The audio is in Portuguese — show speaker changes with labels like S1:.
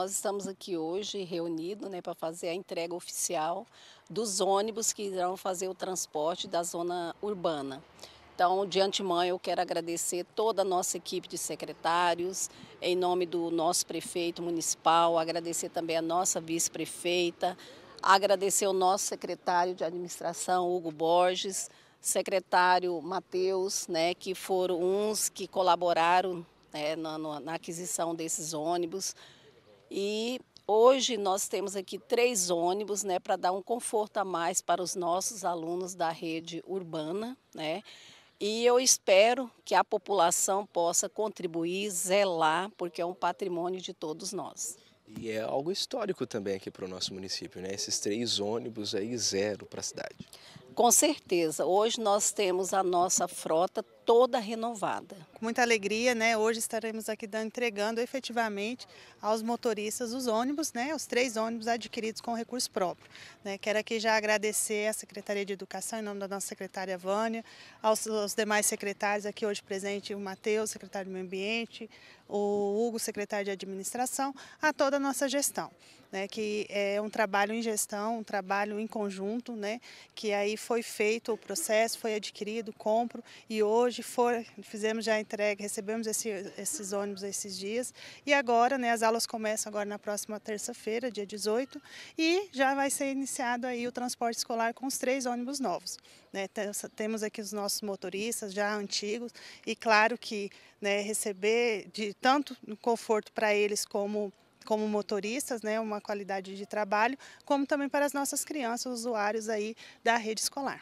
S1: Nós estamos aqui hoje reunidos né, para fazer a entrega oficial dos ônibus que irão fazer o transporte da zona urbana. Então, de antemão, eu quero agradecer toda a nossa equipe de secretários, em nome do nosso prefeito municipal, agradecer também a nossa vice-prefeita, agradecer o nosso secretário de administração, Hugo Borges, secretário Matheus, né, que foram uns que colaboraram né, na, na aquisição desses ônibus. E hoje nós temos aqui três ônibus né, para dar um conforto a mais para os nossos alunos da rede urbana. Né? E eu espero que a população possa contribuir, zelar, porque é um patrimônio de todos nós.
S2: E é algo histórico também aqui para o nosso município, né? Esses três ônibus aí zero para a cidade.
S1: Com certeza. Hoje nós temos a nossa frota toda renovada.
S3: Com muita alegria, né? Hoje estaremos aqui entregando efetivamente aos motoristas os ônibus, né? Os três ônibus adquiridos com recurso próprio. Né? Quero aqui já agradecer à Secretaria de Educação, em nome da nossa secretária Vânia, aos, aos demais secretários aqui hoje presente, o Matheus, secretário do Meio Ambiente, o Hugo, secretário de administração, a toda a nossa gestão. Né, que é um trabalho em gestão, um trabalho em conjunto, né, que aí foi feito o processo, foi adquirido, compro e hoje for, fizemos já a entrega, recebemos esse, esses ônibus esses dias e agora né, as aulas começam agora na próxima terça-feira, dia 18, e já vai ser iniciado aí o transporte escolar com os três ônibus novos. Né, temos aqui os nossos motoristas já antigos e claro que né, receber de tanto conforto para eles como como motoristas, né, uma qualidade de trabalho, como também para as nossas crianças usuários aí da rede escolar.